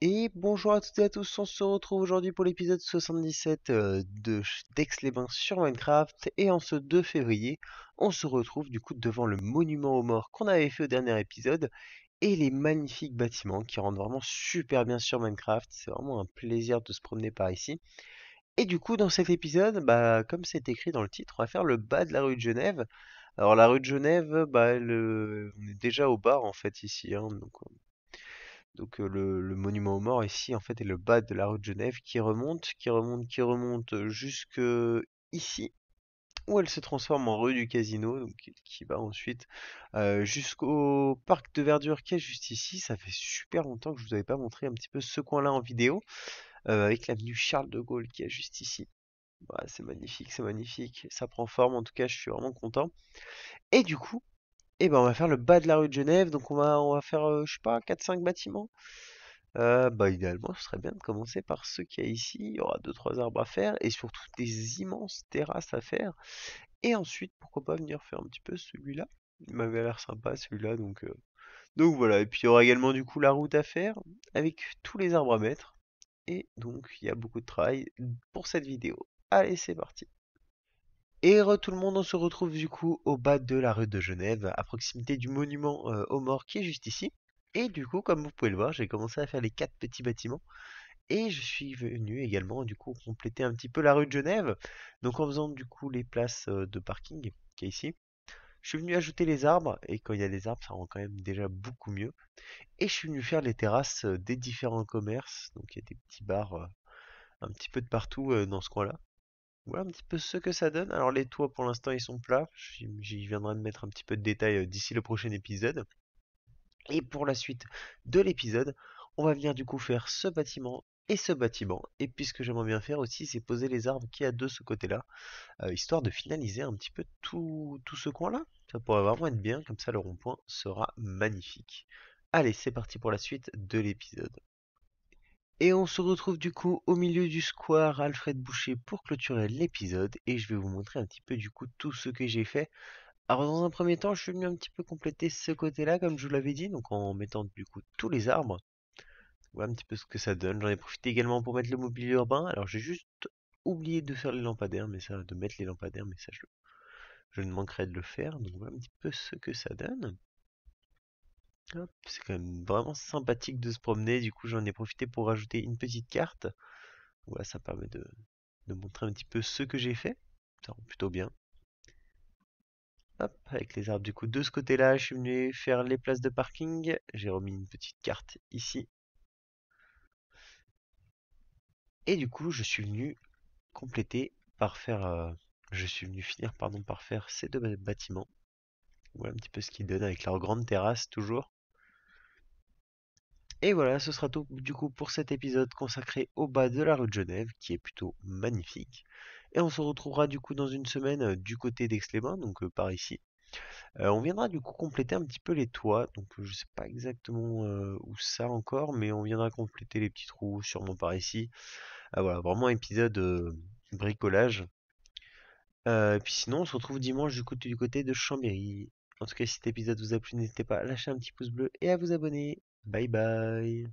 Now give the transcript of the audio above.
Et bonjour à toutes et à tous, on se retrouve aujourd'hui pour l'épisode 77 euh, de Dex les Bains sur Minecraft et en ce 2 février, on se retrouve du coup devant le monument aux morts qu'on avait fait au dernier épisode et les magnifiques bâtiments qui rendent vraiment super bien sur Minecraft, c'est vraiment un plaisir de se promener par ici. Et du coup dans cet épisode, bah, comme c'est écrit dans le titre, on va faire le bas de la rue de Genève. Alors la rue de Genève, bah, on est déjà au bar en fait ici, hein, euh, donc le, monument aux morts ici en fait est le bas de la rue de Genève qui remonte, qui remonte, qui remonte jusque ici où elle se transforme en rue du Casino, donc qui va ensuite jusqu'au parc de verdure qui est juste ici. Ça fait super longtemps que je vous avais pas montré un petit peu ce coin-là en vidéo, avec avec l'avenue Charles de Gaulle qui est juste ici. Bah, c'est magnifique, c'est magnifique, ça prend forme, en tout cas je suis vraiment content. Et du coup, et ben on va faire le bas de la rue de Genève, donc on va, on va faire, euh, je sais pas, 4-5 bâtiments. Euh, bah idéalement, ce serait bien de commencer par ce qu'il y a ici. Il y aura 2-3 arbres à faire et surtout des immenses terrasses à faire. Et ensuite, pourquoi pas venir faire un petit peu celui-là. Il m'avait l'air sympa celui-là, donc, euh, donc voilà. Et puis il y aura également du coup la route à faire avec tous les arbres à mettre. Et donc il y a beaucoup de travail pour cette vidéo. Allez, c'est parti et tout le monde, on se retrouve du coup au bas de la rue de Genève, à proximité du monument euh, aux morts qui est juste ici. Et du coup, comme vous pouvez le voir, j'ai commencé à faire les quatre petits bâtiments. Et je suis venu également du coup compléter un petit peu la rue de Genève. Donc en faisant du coup les places euh, de parking qui est ici. Je suis venu ajouter les arbres, et quand il y a des arbres, ça rend quand même déjà beaucoup mieux. Et je suis venu faire les terrasses euh, des différents commerces. Donc il y a des petits bars un petit peu de partout dans ce coin-là. Voilà un petit peu ce que ça donne. Alors les toits pour l'instant ils sont plats, j'y viendrai de mettre un petit peu de détails euh, d'ici le prochain épisode. Et pour la suite de l'épisode, on va venir du coup faire ce bâtiment et ce bâtiment. Et puis ce que j'aimerais bien faire aussi, c'est poser les arbres qu'il y a de ce côté-là, euh, histoire de finaliser un petit peu tout, tout ce coin-là. Ça pourrait vraiment être bien, comme ça le rond-point sera magnifique. Allez, c'est parti pour la suite de l'épisode. Et on se retrouve du coup au milieu du square Alfred Boucher pour clôturer l'épisode et je vais vous montrer un petit peu du coup tout ce que j'ai fait. Alors dans un premier temps je suis venu un petit peu compléter ce côté là comme je vous l'avais dit donc en mettant du coup tous les arbres. Voilà un petit peu ce que ça donne. J'en ai profité également pour mettre le mobilier urbain. Alors j'ai juste oublié de faire les lampadaires mais ça, de mettre les lampadaires mais ça je, je ne manquerai de le faire. Donc voilà un petit peu ce que ça donne. C'est quand même vraiment sympathique de se promener, du coup j'en ai profité pour rajouter une petite carte. Voilà, ça permet de, montrer un petit peu ce que j'ai fait. Ça rend plutôt bien. Hop, avec les arbres du coup de ce côté-là, je suis venu faire les places de parking. J'ai remis une petite carte ici. Et du coup, je suis venu compléter par faire... Euh, je suis venu finir pardon, par faire ces deux bâtiments. Voilà un petit peu ce qu'ils donnent avec leur grande terrasse toujours. Et voilà, ce sera tout du coup pour cet épisode consacré au bas de la rue de Genève, qui est plutôt magnifique. Et on se retrouvera du coup dans une semaine euh, du côté d'Aix-les-Bains, donc euh, par ici. Euh, on viendra du coup compléter un petit peu les toits, donc je sais pas exactement où ça encore, mais on viendra compléter les petits trous, sûrement par ici. Ah, voilà, vraiment un épisode bricolage. et puis sinon, on se retrouve dimanche du, coup, du côté de Chambéry. En tout cas, si cet épisode vous a plu, n'hésitez pas à lâcher un petit pouce bleu et à vous abonner bye bye.